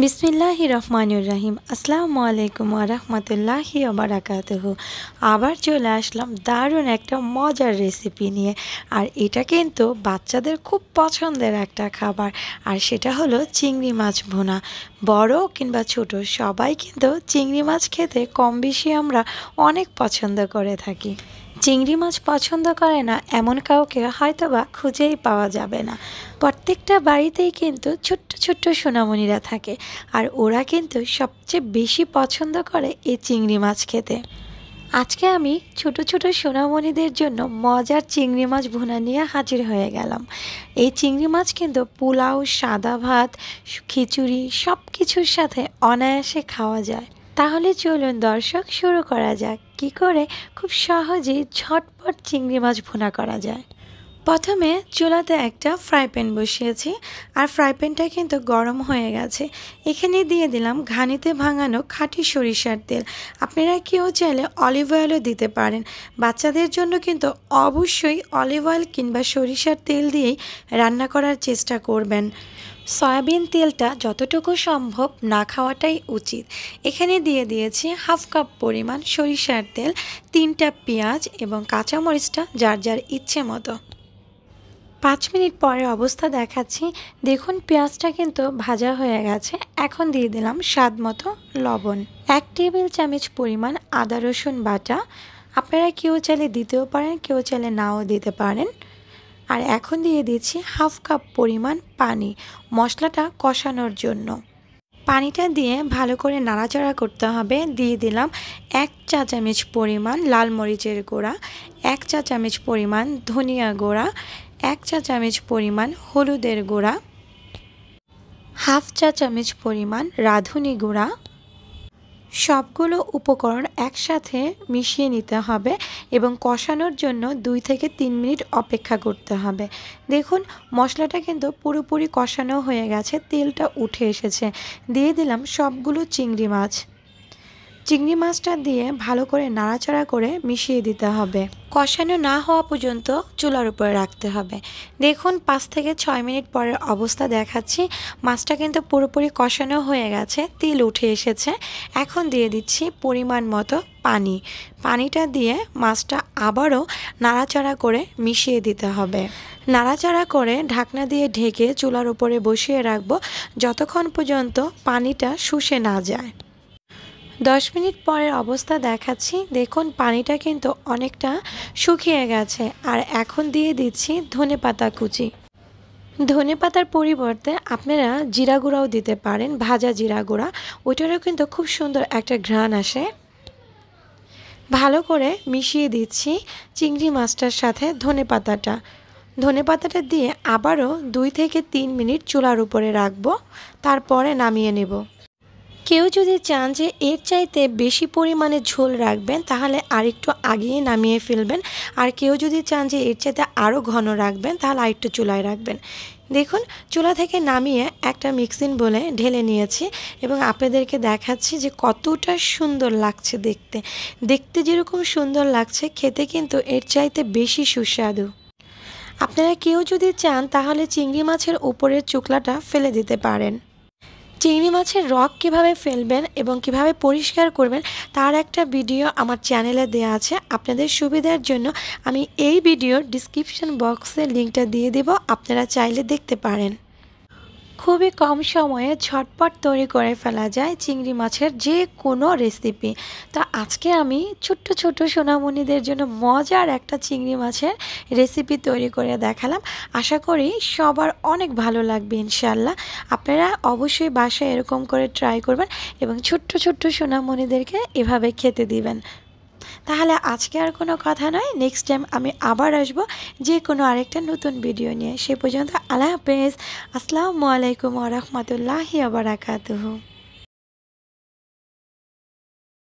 বিসমিল্লাহ রহমানুর রাহিম আসসালামু আলাইকুম আরহামতুল্লাহি আবরাকাতহ আবার চলে আসলাম দারুণ একটা মজার রেসিপি নিয়ে আর এটা কিন্তু বাচ্চাদের খুব পছন্দের একটা খাবার আর সেটা হলো চিংড়ি মাছ ভোনা বড় কিংবা ছোট সবাই কিন্তু চিংড়ি মাছ খেতে কম বেশি আমরা অনেক পছন্দ করে থাকি চিংড়ি মাছ পছন্দ করে না এমন কাউকে হয়তোবা খুঁজেই পাওয়া যাবে না প্রত্যেকটা বাড়িতেই কিন্তু ছোট্ট ছোট্ট সোনামণিরা থাকে আর ওরা কিন্তু সবচেয়ে বেশি পছন্দ করে এই চিংড়ি মাছ খেতে আজকে আমি ছোট ছোট সোনামণিদের জন্য মজার চিংড়ি মাছ ভুনা নিয়ে হাজির হয়ে গেলাম এই চিংড়ি মাছ কিন্তু পোলাও সাদা ভাত খিচুড়ি সব কিছুর সাথে অনায়াসে খাওয়া যায় তাহলে চলুন দর্শক শুরু করা যাক কি করে খুব সহজে ঝটপট চিংড়ি মাছ ভুনা করা যায় প্রথমে চুলাতে একটা ফ্রাই প্যান বসিয়েছি আর ফ্রাই প্যানটা কিন্তু গরম হয়ে গেছে এখানে দিয়ে দিলাম ঘানিতে ভাঙানো খাঁটি সরিষার তেল আপনারা কেউ চাইলে অলিভ অয়েলও দিতে পারেন বাচ্চাদের জন্য কিন্তু অবশ্যই অলিভ অয়েল কিংবা সরিষার তেল দিয়েই রান্না করার চেষ্টা করবেন সয়াবিন তেলটা যতটুকু সম্ভব না খাওয়াটাই উচিত এখানে দিয়ে দিয়েছি হাফ কাপ পরিমাণ সরিষার তেল তিনটা পেঁয়াজ এবং কাঁচামরিচটা যার যার ইচ্ছে মতো পাঁচ মিনিট পরে অবস্থা দেখাচ্ছি দেখুন পেঁয়াজটা কিন্তু ভাজা হয়ে গেছে এখন দিয়ে দিলাম স্বাদ মতো লবণ এক টেবিল চামচ পরিমাণ আদা রসুন বাটা আপনারা কেউ চাইলে দিতেও পারেন কেউ চাইলে নাও দিতে পারেন আর এখন দিয়ে দিচ্ছি হাফ কাপ পরিমাণ পানি মশলাটা কষানোর জন্য পানিটা দিয়ে ভালো করে নাড়াচাড়া করতে হবে দিয়ে দিলাম এক চা চামচ পরিমাণ লাল মরিচের গোড়া এক চা চামচ পরিমাণ ধনিয়া গোড়া এক চা চামচ পরিমাণ হলুদের গুঁড়া হাফ চা চামচ পরিমাণ রাঁধুনি গুঁড়া সবগুলো উপকরণ একসাথে মিশিয়ে নিতে হবে এবং কষানোর জন্য দুই থেকে তিন মিনিট অপেক্ষা করতে হবে দেখুন মশলাটা কিন্তু পুরোপুরি কষানো হয়ে গেছে তেলটা উঠে এসেছে দিয়ে দিলাম সবগুলো চিংড়ি মাছ চিংড়ি মাছটা দিয়ে ভালো করে নাড়াচাড়া করে মিশিয়ে দিতে হবে কষানো না হওয়া পর্যন্ত চুলার উপরে রাখতে হবে দেখুন পাঁচ থেকে ছয় মিনিট পরের অবস্থা দেখাচ্ছি মাছটা কিন্তু পুরোপুরি কষানো হয়ে গেছে তিল উঠে এসেছে এখন দিয়ে দিচ্ছি পরিমাণ মতো পানি পানিটা দিয়ে মাছটা আবারও নাড়াচাড়া করে মিশিয়ে দিতে হবে নাড়াচাড়া করে ঢাকনা দিয়ে ঢেকে চুলার উপরে বসিয়ে রাখবো যতক্ষণ পর্যন্ত পানিটা শুষে না যায় দশ মিনিট পরের অবস্থা দেখাচ্ছি দেখুন পানিটা কিন্তু অনেকটা শুকিয়ে গেছে আর এখন দিয়ে দিচ্ছি ধনে পাতা কুচি ধনে পাতার পরিবর্তে আপনারা জিরা গুঁড়াও দিতে পারেন ভাজা জিরা গুঁড়া ওইটারও কিন্তু খুব সুন্দর একটা ঘ্রাণ আসে ভালো করে মিশিয়ে দিচ্ছি চিংড়ি মাছটার সাথে ধনে পাতাটা ধনে পাতাটা দিয়ে আবারও দুই থেকে তিন মিনিট চুলার উপরে রাখবো তারপরে নামিয়ে নেব কেউ যদি চান যে এর চাইতে বেশি পরিমাণে ঝোল রাখবেন তাহলে আরেকটু আগিয়ে নামিয়ে ফেলবেন আর কেউ যদি চান যে এর চাইতে আরও ঘন রাখবেন তাহলে আরেকটু চুলায় রাখবেন দেখুন চুলা থেকে নামিয়ে একটা মিক্সিং বলে ঢেলে নিয়েছি এবং আপনাদেরকে দেখাচ্ছি যে কতটা সুন্দর লাগছে দেখতে দেখতে যেরকম সুন্দর লাগছে খেতে কিন্তু এর চাইতে বেশি সুস্বাদু আপনারা কেউ যদি চান তাহলে চিংড়ি মাছের উপরের চুকলাটা ফেলে দিতে পারেন চিংড়ি মাছের রক কিভাবে ফেলবেন এবং কিভাবে পরিষ্কার করবেন তার একটা ভিডিও আমার চ্যানেলে দেয়া আছে আপনাদের সুবিধার জন্য আমি এই ভিডিওর ডিসক্রিপশন বক্সে লিঙ্কটা দিয়ে দেব আপনারা চাইলে দেখতে পারেন খুবই কম সময়ে ঝটপট তৈরি করে ফেলা যায় চিংড়ি মাছের যে কোনো রেসিপি তো আজকে আমি ছোট্ট ছোট সোনামণিদের জন্য মজার একটা চিংড়ি মাছের রেসিপি তৈরি করে দেখালাম আশা করি সবার অনেক ভালো লাগবে ইনশাল্লাহ আপনারা অবশ্যই বাসায় এরকম করে ট্রাই করবেন এবং ছোট্ট ছোট্ট সোনামণিদেরকে এভাবে খেতে দিবেন তাহলে আজকে আর কোনো কথা নয় নেক্সট টাইম আমি আবার আসব যে কোনো আরেকটা নতুন ভিডিও নিয়ে সে পর্যন্ত আল্লাহ হাফেজ আসসালামু আলাইকুম ওরহমতুল্লাহি আবরাকাতহ